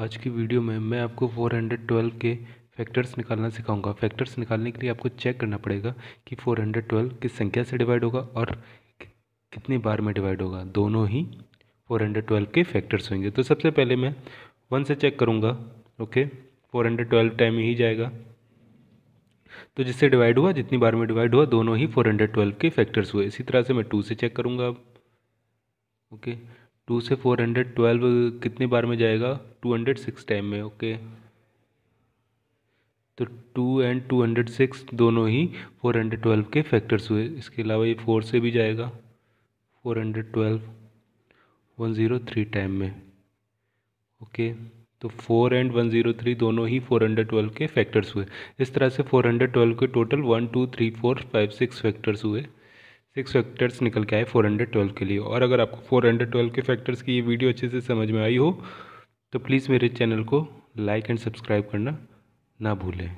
आज की वीडियो में मैं आपको 412 के फैक्टर्स निकालना सिखाऊंगा फैक्टर्स निकालने के लिए आपको चेक करना पड़ेगा कि 412 किस संख्या से डिवाइड होगा और कितनी बार में डिवाइड होगा दोनों ही 412 के फैक्टर्स होंगे तो सबसे पहले मैं वन से चेक करूँगा ओके 412 टाइम ही जाएगा तो जिससे डिवाइड हुआ जितनी बार में डिवाइड हुआ दोनों ही फोर के फैक्टर्स हुए इसी तरह से मैं टू से चेक करूँगा अब ओके टू से फोर हंड्रेड ट्वेल्व कितनी बार में जाएगा टू हंड्रेड सिक्स टाइम में ओके तो two and two hundred six दोनों ही फोर हंड्रेड ट्वेल्व के फैक्टर्स हुए इसके अलावा ये फोर से भी जाएगा four hundred twelve one zero three time में ओके तो four and one zero three दोनों ही फोर हंड्रेड ट्वेल्व के फैक्टर्स हुए इस तरह से फोर हंड्रेड ट्वेल्व के total one two three four five six factors हुए सिक्स फैक्टर्स निकल के आए फोर हंड्रेड ट्वेल्व के लिए और अगर आपको फोर हंड्रेड ट्वेल्व के फैक्टर्स की ये वीडियो अच्छे से समझ में आई हो तो प्लीज़ मेरे चैनल को लाइक एंड सब्सक्राइब करना ना भूलें